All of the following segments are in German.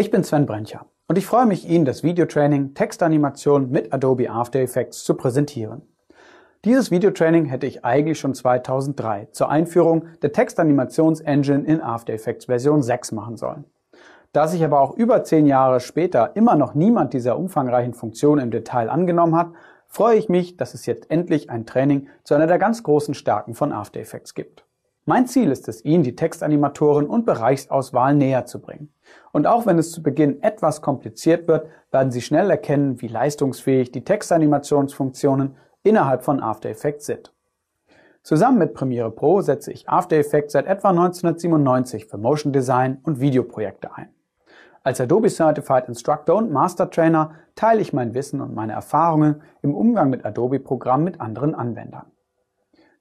Ich bin Sven Brencher und ich freue mich, Ihnen das Videotraining Textanimation mit Adobe After Effects zu präsentieren. Dieses Videotraining hätte ich eigentlich schon 2003 zur Einführung der Textanimations-Engine in After Effects Version 6 machen sollen. Da sich aber auch über zehn Jahre später immer noch niemand dieser umfangreichen Funktion im Detail angenommen hat, freue ich mich, dass es jetzt endlich ein Training zu einer der ganz großen Stärken von After Effects gibt. Mein Ziel ist es, Ihnen die Textanimatoren und Bereichsauswahl näher zu bringen. Und auch wenn es zu Beginn etwas kompliziert wird, werden Sie schnell erkennen, wie leistungsfähig die Textanimationsfunktionen innerhalb von After Effects sind. Zusammen mit Premiere Pro setze ich After Effects seit etwa 1997 für Motion Design und Videoprojekte ein. Als Adobe Certified Instructor und Master Trainer teile ich mein Wissen und meine Erfahrungen im Umgang mit Adobe-Programmen mit anderen Anwendern.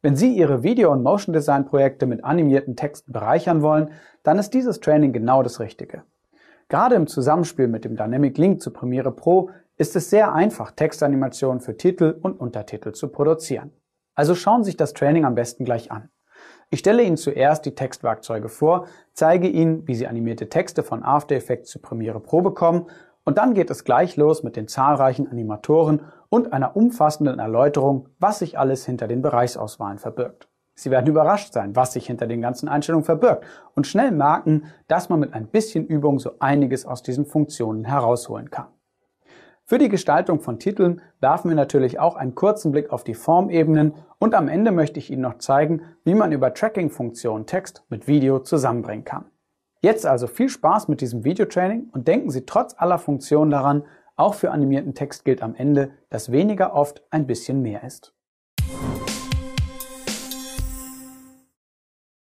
Wenn Sie Ihre Video- und Motion Design Projekte mit animierten Texten bereichern wollen, dann ist dieses Training genau das Richtige. Gerade im Zusammenspiel mit dem Dynamic Link zu Premiere Pro ist es sehr einfach, Textanimationen für Titel und Untertitel zu produzieren. Also schauen Sie sich das Training am besten gleich an. Ich stelle Ihnen zuerst die Textwerkzeuge vor, zeige Ihnen, wie Sie animierte Texte von After Effects zu Premiere Pro bekommen und dann geht es gleich los mit den zahlreichen Animatoren und einer umfassenden Erläuterung, was sich alles hinter den Bereichsauswahlen verbirgt. Sie werden überrascht sein, was sich hinter den ganzen Einstellungen verbirgt und schnell merken, dass man mit ein bisschen Übung so einiges aus diesen Funktionen herausholen kann. Für die Gestaltung von Titeln werfen wir natürlich auch einen kurzen Blick auf die Formebenen und am Ende möchte ich Ihnen noch zeigen, wie man über Tracking-Funktionen Text mit Video zusammenbringen kann. Jetzt also viel Spaß mit diesem Videotraining und denken Sie trotz aller Funktionen daran, auch für animierten Text gilt am Ende, dass weniger oft ein bisschen mehr ist.